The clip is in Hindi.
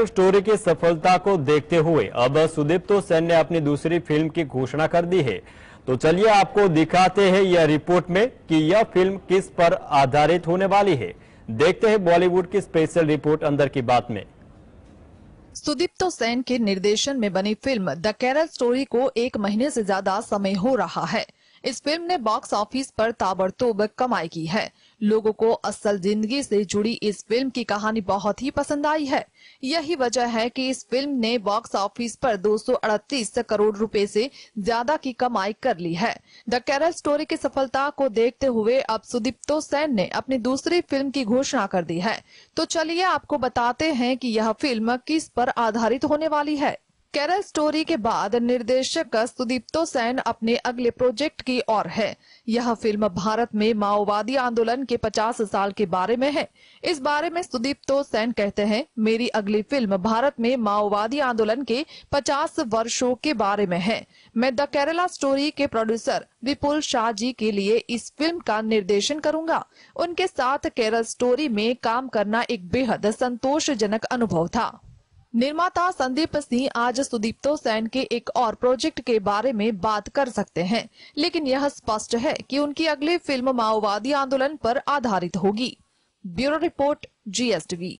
डॉक्टर स्टोरी की सफलता को देखते हुए अब सुदीप्तो सेन ने अपनी दूसरी फिल्म की घोषणा कर दी है तो चलिए आपको दिखाते हैं यह रिपोर्ट में कि यह फिल्म किस पर आधारित होने वाली है देखते हैं बॉलीवुड की स्पेशल रिपोर्ट अंदर की बात में सुदीप्तो सेन के निर्देशन में बनी फिल्म द केरल स्टोरी को एक महीने से ज्यादा समय हो रहा है इस फिल्म ने बॉक्स ऑफिस पर ताबड़तोब कमाई की है लोगों को असल जिंदगी से जुड़ी इस फिल्म की कहानी बहुत ही पसंद आई है यही वजह है कि इस फिल्म ने बॉक्स ऑफिस पर 238 करोड़ रुपए से ज्यादा की कमाई कर ली है द कैरल स्टोरी की सफलता को देखते हुए अब सुदीप्तो सैन ने अपनी दूसरी फिल्म की घोषणा कर दी है तो चलिए आपको बताते हैं कि यह फिल्म किस पर आधारित होने वाली है केरल स्टोरी के बाद निर्देशक सुदीप्तो सैन अपने अगले प्रोजेक्ट की ओर है यह फिल्म भारत में माओवादी आंदोलन के 50 साल के बारे में है इस बारे में सुदीप्तो सैन कहते हैं मेरी अगली फिल्म भारत में माओवादी आंदोलन के 50 वर्षों के बारे में है मैं द केरला स्टोरी के प्रोड्यूसर विपुल शाह जी के लिए इस फिल्म का निर्देशन करूंगा उनके साथ केरल स्टोरी में काम करना एक बेहद संतोषजनक अनुभव था निर्माता संदीप सिंह आज सुदीप्तो सैन के एक और प्रोजेक्ट के बारे में बात कर सकते हैं लेकिन यह स्पष्ट है कि उनकी अगली फिल्म माओवादी आंदोलन पर आधारित होगी ब्यूरो रिपोर्ट जीएसटीवी